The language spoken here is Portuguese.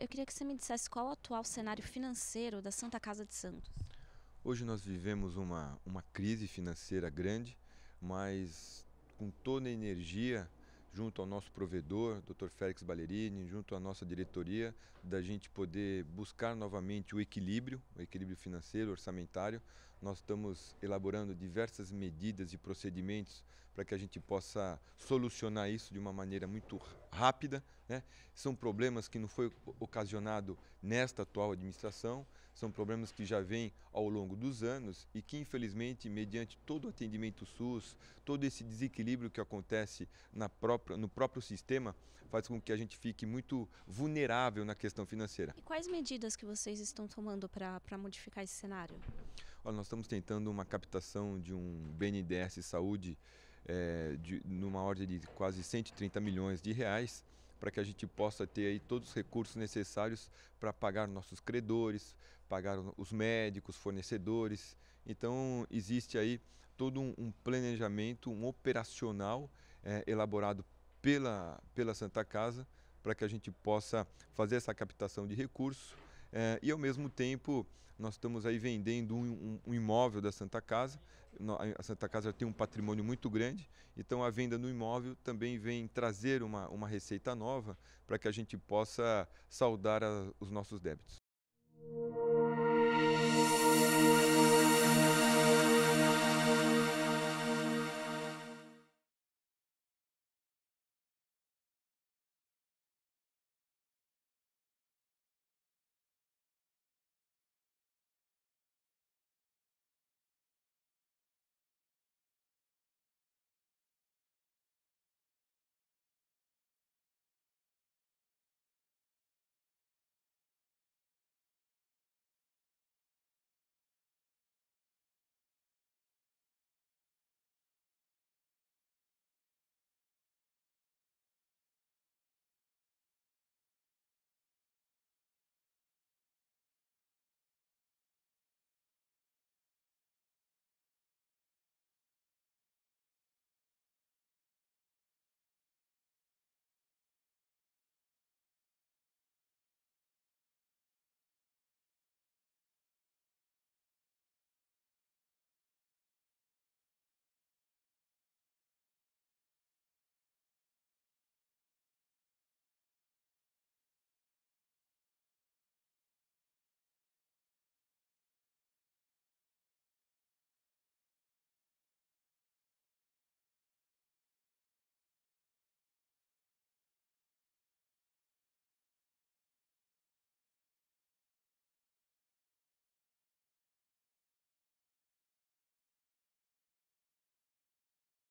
eu queria que você me dissesse qual o atual cenário financeiro da Santa Casa de Santos. Hoje nós vivemos uma, uma crise financeira grande, mas com toda a energia junto ao nosso provedor, Dr. Félix Ballerini, junto à nossa diretoria, da gente poder buscar novamente o equilíbrio, o equilíbrio financeiro, orçamentário, nós estamos elaborando diversas medidas e procedimentos para que a gente possa solucionar isso de uma maneira muito rápida. Né? São problemas que não foi ocasionado nesta atual administração, são problemas que já vêm ao longo dos anos e que, infelizmente, mediante todo o atendimento SUS, todo esse desequilíbrio que acontece na própria, no próprio sistema, faz com que a gente fique muito vulnerável na questão financeira. E quais medidas que vocês estão tomando para modificar esse cenário? Olha, nós estamos tentando uma captação de um BNDES Saúde é, de, numa ordem de quase 130 milhões de reais para que a gente possa ter aí todos os recursos necessários para pagar nossos credores, pagar os médicos, fornecedores. Então existe aí todo um, um planejamento, um operacional é, elaborado pela, pela Santa Casa para que a gente possa fazer essa captação de recursos é, e ao mesmo tempo, nós estamos aí vendendo um, um, um, imóvel da Santa Casa. A Santa Casa tem um patrimônio muito grande, então a venda no imóvel também vem trazer uma, uma receita nova para que a gente possa saldar a, os nossos débitos.